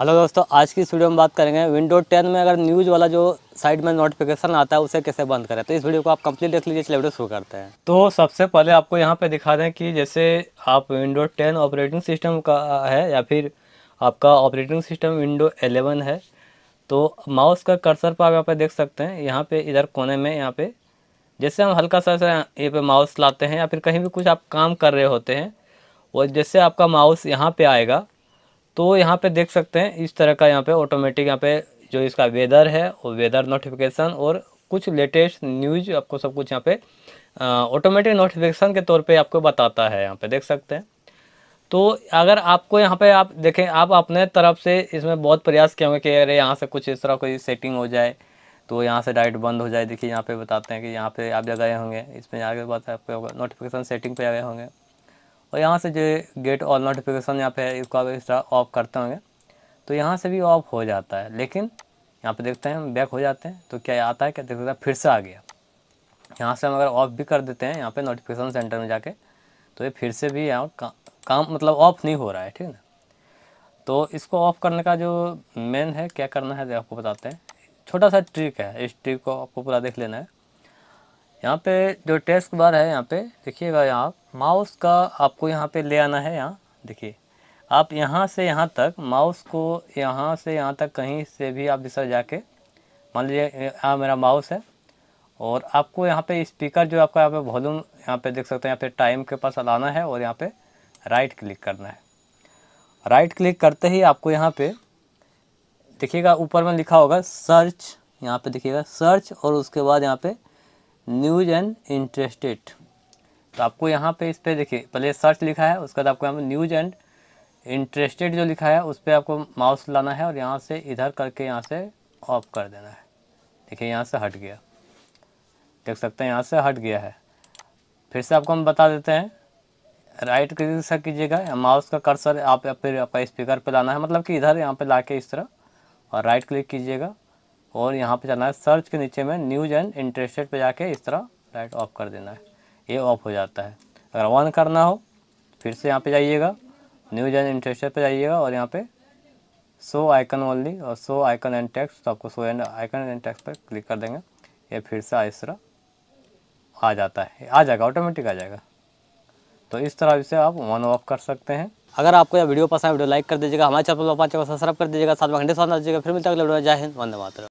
hello दोस्तों आज की वीडियो में बात करेंगे विंडो 10 में अगर न्यूज़ वाला जो साइड में नोटिफिकेशन आता है उसे कैसे बंद करें तो इस वीडियो को आप कंप्लीट देख लीजिए चलिए वीडियो शुरू करते हैं तो सबसे पहले आपको यहाँ पे दिखा दें कि जैसे आप विंडो 10 ऑपरेटिंग सिस्टम का है या फिर आपका ऑपरेटिंग सिस्टम विंडो एलेवन है तो माउस का कर्सर पर आप यहाँ पर देख सकते हैं यहाँ पर इधर कोने में यहाँ पर जैसे हम हल्का सा यहाँ पर माउस लाते हैं या फिर कहीं भी कुछ आप काम कर रहे होते हैं और जैसे आपका माउस यहाँ पर आएगा तो यहाँ पे देख सकते हैं इस तरह का यहाँ पे ऑटोमेटिक यहाँ पे जो इसका वेदर है और वेदर नोटिफिकेशन और कुछ लेटेस्ट न्यूज आपको सब कुछ यहाँ पे ऑटोमेटिक नोटिफिकेशन के तौर पे आपको बताता है यहाँ पे देख सकते हैं तो अगर आपको यहाँ पे आप देखें आप अपने तरफ से इसमें बहुत प्रयास किए होंगे कि अरे यहाँ से कुछ इस तरह कोई सेटिंग हो जाए तो यहाँ से डायरेक्ट बंद हो जाए देखिए यहाँ पे बताते हैं कि यहाँ पे आप जगह होंगे इसमें आगे बताए आपको नोटिफिकेशन सेटिंग पे आ गए होंगे और यहाँ से जो गेट ऑल नोटिफिकेशन यहाँ पे इसको आप इस तरह ऑफ करते होंगे तो यहाँ से भी ऑफ हो जाता है लेकिन यहाँ पे देखते हैं हम बैक हो जाते हैं तो क्या आता है क्या देख सकते हैं फिर से आ गया यहाँ से हम अगर ऑफ भी कर देते हैं यहाँ पे नोटिफिकेशन सेंटर में जाके तो ये फिर से भी यहाँ का, काम मतलब ऑफ नहीं हो रहा है ठीक ना तो इसको ऑफ करने का जो मेन है क्या करना है आपको बताते हैं छोटा सा ट्रिक है इस ट्रिक को आपको पूरा देख लेना है यहाँ पे जो टेस्क बार है यहाँ पे देखिएगा यहाँ माउस का आपको यहाँ पे ले आना है यहाँ देखिए आप यहाँ से यहाँ तक माउस को यहाँ से यहाँ तक कहीं से भी आप जिस जाके मान लीजिए यहाँ मेरा माउस है और आपको यहाँ पे स्पीकर जो आपका यहाँ पे वॉल्यूम यहाँ पे देख सकते हैं यहाँ पे टाइम के पास लाना है और यहाँ पे राइट क्लिक करना है राइट क्लिक करते ही आपको यहाँ पे देखिएगा ऊपर में लिखा होगा सर्च यहाँ पे देखिएगा सर्च और उसके बाद यहाँ पे न्यूज एंड इंटरेस्टेड तो आपको यहाँ पे इस पर देखिए पहले सर्च लिखा है उसके बाद आपको यहाँ पर न्यूज एंड इंटरेस्टेड जो लिखा है उस पर आपको माउस लाना है और यहाँ से इधर करके यहाँ से ऑफ कर देना है देखिए यहाँ से हट गया देख सकते हैं यहाँ से हट गया है फिर से आपको हम बता देते हैं राइट क्लिक सर कीजिएगा माउस का कर्सर आप फिर आप स्पीकर पे लाना है मतलब कि इधर यहाँ पे लाके इस तरह और राइट क्लिक कीजिएगा और यहाँ पे चलना है सर्च के नीचे में न्यूज एंड इंटरेस्टेड पे जाके इस तरह लाइट ऑफ कर देना है ये ऑफ हो जाता है अगर ऑन करना हो फिर से यहाँ पे जाइएगा न्यूज एंड इंटरेस्टेड पे जाइएगा और यहाँ पे सो आइकन ओनली और सो आइकन एंड टेक्स्ट तो आपको सो एंड आइकन एंड टेक्स पर क्लिक कर देंगे ये फिर से इस तरह आ जाता है आ जाएगा ऑटोमेटिक आ जाएगा तो इस तरह से आप वन ऑफ कर सकते हैं अगर आपको यह वीडियो पसंद है वीडियो लाइक कर दीजिएगा हमारे चैनल पर पाँच सब्सक्राइब कर दीजिएगा साथ में घंटे साथ दीजिएगा फिर मिलता है जय हिंद वंदे मातरम